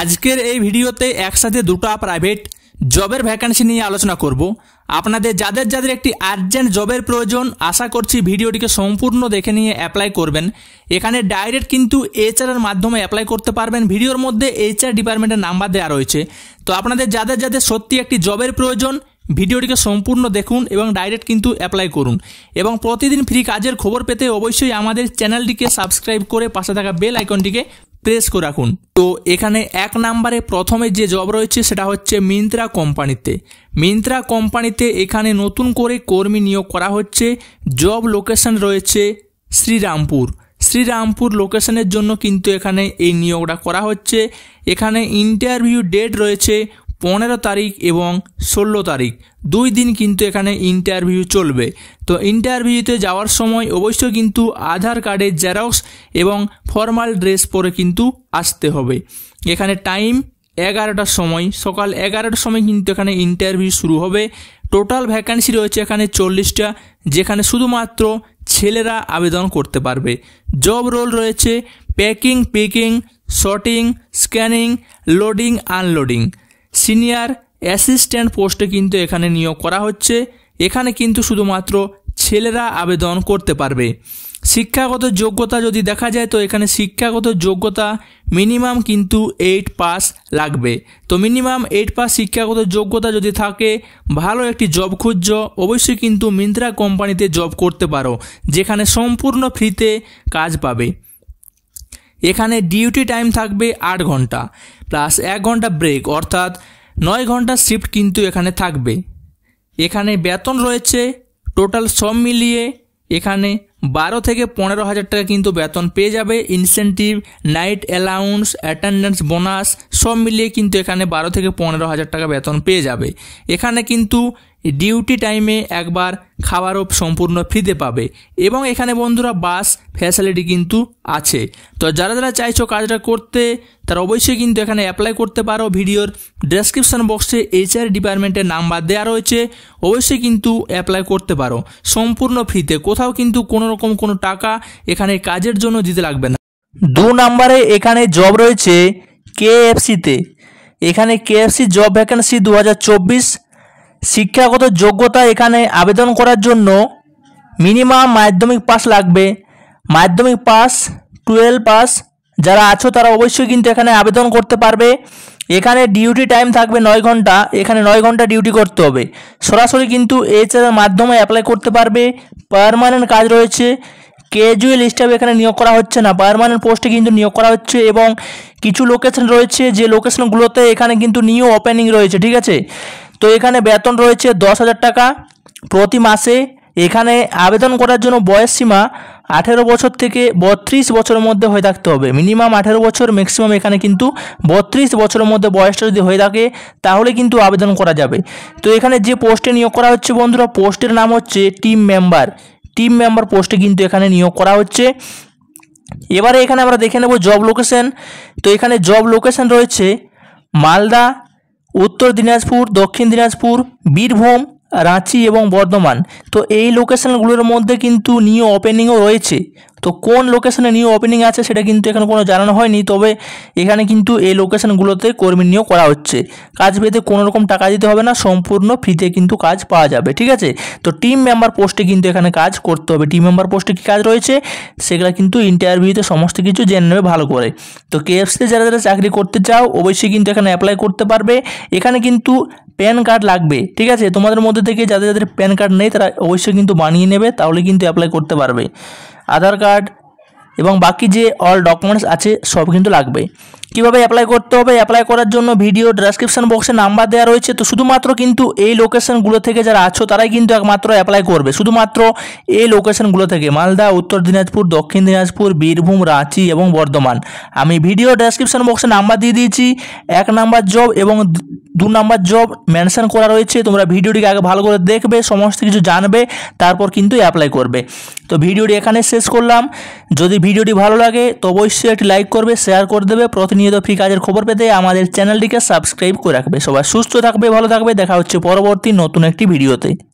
আজকের এই ভিডিওতে একসাথে দুটো প্রাইভেট জবের ভ্যাকান্সি নিয়ে আলোচনা করব আপনাদের যাদের যাদের একটি আর্জেন্ট জবের প্রয়োজন আশা করছি ভিডিওটিকে সম্পূর্ণ দেখে নিয়ে অ্যাপ্লাই করবেন এখানে ডাইরেক্ট কিন্তু এইচআরের মাধ্যমে অ্যাপ্লাই করতে পারবেন ভিডিওর মধ্যে এইচআর ডিপার্টমেন্টের নাম্বার দেওয়া রয়েছে তো আপনাদের যাদের যাদের সত্যি একটি জবের প্রয়োজন ভিডিওটিকে সম্পূর্ণ দেখুন এবং ডাইরেক্ট কিন্তু অ্যাপ্লাই করুন এবং প্রতিদিন ফ্রি কাজের খবর পেতে অবশ্যই আমাদের চ্যানেলটিকে সাবস্ক্রাইব করে পাশে থাকা বেল আইকনটিকে প্রেস করে রাখুন তো এখানে এক নাম্বারে প্রথমে যে জব রয়েছে সেটা হচ্ছে মিন্ত্রা কোম্পানিতে মিন্ত্রা কোম্পানিতে এখানে নতুন করে কর্মী নিয়োগ করা হচ্ছে জব লোকেশন রয়েছে শ্রীরামপুর শ্রীরামপুর লোকেশনের জন্য কিন্তু এখানে এই নিয়োগটা করা হচ্ছে এখানে ইন্টারভিউ ডেট রয়েছে পনেরো তারিখ এবং ষোলো তারিখ দুই দিন কিন্তু এখানে ইন্টারভিউ চলবে তো ইন্টারভিউতে যাওয়ার সময় অবশ্যই কিন্তু আধার কার্ডের জেরক্স এবং ফর্মাল ড্রেস পরে কিন্তু আসতে হবে এখানে টাইম এগারোটার সময় সকাল এগারোটার সময় কিন্তু এখানে ইন্টারভিউ শুরু হবে টোটাল ভ্যাকান্সি রয়েছে এখানে চল্লিশটা যেখানে শুধুমাত্র ছেলেরা আবেদন করতে পারবে জব রোল রয়েছে packing picking sorting scanning loading unloading senior assistant পোস্টে কিন্তু এখানে নিয়োগ করা হচ্ছে এখানে কিন্তু শুধুমাত্র ছেলেরা আবেদন করতে পারবে শিক্ষাগত যোগ্যতা যদি দেখা যায় তো এখানে শিক্ষাগত যোগ্যতা মিনিমাম কিন্তু এইট পাস লাগবে তো মিনিমাম এইট পাস শিক্ষাগত যোগ্যতা যদি থাকে ভালো একটি জব খুঁজছ অবশ্যই কিন্তু মিন্ত্রা কোম্পানিতে জব করতে পারো যেখানে সম্পূর্ণ ফ্রিতে কাজ পাবে এখানে ডিউটি টাইম থাকবে আট ঘন্টা প্লাস এক ঘন্টা ব্রেক অর্থাৎ নয় ঘন্টা শিফট কিন্তু এখানে থাকবে এখানে বেতন রয়েছে টোটাল সব মিলিয়ে এখানে বারো থেকে পনেরো হাজার টাকা কিন্তু বেতন পেয়ে যাবে incentive night allowance attendance bonus সব মিলিয়ে কিন্তু এখানে বারো থেকে পনেরো হাজার টাকা বেতন পেয়ে যাবে এখানে কিন্তু ডিউটি টাইমে একবার খাবারও সম্পূর্ণ ফ্রিতে পাবে এবং এখানে বন্ধুরা বাস ফ্যাসিলিটি কিন্তু আছে তো যারা যারা চাইছো কাজটা করতে তারা অবশ্যই কিন্তু এখানে অ্যাপ্লাই করতে পারো ভিডিওর ডেসক্রিপশান বক্সে এইচআর ডিপার্টমেন্টের নাম্বার দেওয়া রয়েছে অবশ্যই কিন্তু অ্যাপ্লাই করতে পারো সম্পূর্ণ ফ্রিতে কোথাও কিন্তু কোনো রকম কোনো টাকা এখানে কাজের জন্য দিতে লাগবে না দু নম্বরে এখানে জব রয়েছে কেএফসিতে এখানে এফসি জব ভ্যাকেন্সি দু হাজার চব্বিশ শিক্ষাগত যোগ্যতা এখানে আবেদন করার জন্য মিনিমাম মাধ্যমিক পাস লাগবে মাধ্যমিক পাস টুয়েলভ পাস যারা আছো তারা অবশ্যই কিন্তু এখানে আবেদন করতে পারবে এখানে ডিউটি টাইম থাকবে নয় ঘন্টা এখানে নয় ঘন্টা ডিউটি করতে হবে সরাসরি কিন্তু এছাড়ার মাধ্যমে অ্যাপ্লাই করতে পারবে পারমানেন্ট কাজ রয়েছে ক্যাজুয়াল স্টাফ এখানে নিয়োগ করা হচ্ছে না পারমানেন্ট পোস্টে কিন্তু নিয়োগ করা হচ্ছে এবং কিছু লোকেশন রয়েছে যে লোকেশনগুলোতে এখানে কিন্তু নিউ ওপেনিং রয়েছে ঠিক আছে তো এখানে বেতন রয়েছে দশ হাজার টাকা প্রতি মাসে এখানে আবেদন করার জন্য বয়স সীমা আঠেরো বছর থেকে বত্রিশ বছরের মধ্যে হয়ে থাকতে হবে মিনিমাম আঠেরো বছর ম্যাক্সিমাম এখানে কিন্তু বত্রিশ বছরের মধ্যে বয়সটা যদি হয়ে থাকে তাহলে কিন্তু আবেদন করা যাবে তো এখানে যে পোস্টে নিয়োগ করা হচ্ছে বন্ধুরা পোস্টের নাম হচ্ছে টিম মেম্বার টিম মেম্বার পোস্টে কিন্তু এখানে নিয়োগ করা হচ্ছে এবারে এখানে আমরা দেখে নেব জব লোকেশন তো এখানে জব লোকেশন রয়েছে মালদা উত্তর দিনাজপুর দক্ষিণ দিনাজপুর বীরভূম রাঁচি এবং বর্ধমান তো এই লোকেশানগুলোর মধ্যে কিন্তু নিউ ওপেনিংও রয়েছে তো কোন লোকেশনে নিউ ওপেনিং আছে সেটা কিন্তু এখানে কোনো জানানো হয়নি তবে এখানে কিন্তু এই লোকেশনগুলোতে কর্মী নিয়োগ করা হচ্ছে কাজ পেতে কোনো রকম টাকা দিতে হবে না সম্পূর্ণ ফ্রিতে কিন্তু কাজ পাওয়া যাবে ঠিক আছে তো টিম মেম্বার পোস্টে কিন্তু এখানে কাজ করতে হবে টিম মেম্বার পোস্টে কী কাজ রয়েছে সেগুলো কিন্তু ইন্টারভিউতে সমস্ত কিছু জেনে নেবে ভালো করে তো কেএফসিতে যারা যারা চাকরি করতে চাও অবশ্যই কিন্তু এখানে অ্যাপ্লাই করতে পারবে এখানে কিন্তু প্যান কার্ড লাগবে ঠিক আছে তোমাদের মধ্যে থেকে যাদের যাদের প্যান কার্ড নেই তারা অবশ্যই কিন্তু বানিয়ে নেবে তাহলে কিন্তু অ্যাপ্লাই করতে পারবে আধার কার্ড এবং বাকি যে অল ডকুমেন্টস আছে সব কিন্তু লাগবে কিভাবে অ্যাপ্লাই করতে হবে অ্যাপ্লাই করার জন্য ভিডিও ডেসক্রিপশন বক্সে নাম্বার দেওয়া রয়েছে তো শুধুমাত্র কিন্তু এই লোকেশনগুলো থেকে যারা আছো তারাই কিন্তু একমাত্র অ্যাপ্লাই করবে শুধুমাত্র এই লোকেশনগুলো থেকে মালদা উত্তর দিনাজপুর দক্ষিণ দিনাজপুর বীরভূম রাঁচি এবং বর্ধমান আমি ভিডিও ডেসক্রিপশন বক্সে নাম্বার দিয়ে দিয়েছি এক নাম্বার জব এবং দু নাম্বার জব মেনশন করা রয়েছে তোমরা ভিডিওটিকে আগে ভালো করে দেখবে সমস্ত কিছু জানবে তারপর কিন্তু অ্যাপ্লাই করবে তো ভিডিওটি এখানে শেষ করলাম যদি ভিডিওটি ভালো লাগে তো অবশ্যই একটি লাইক করবে শেয়ার করে দেবে প্রতিনিয়ত প্রতিনিয়ত ফ্রি কাজের খবর পেতে আমাদের চ্যানেলটিকে সাবস্ক্রাইব করে রাখবে সবাই সুস্থ থাকবে ভালো থাকবে দেখা হচ্ছে পরবর্তী নতুন একটি ভিডিওতে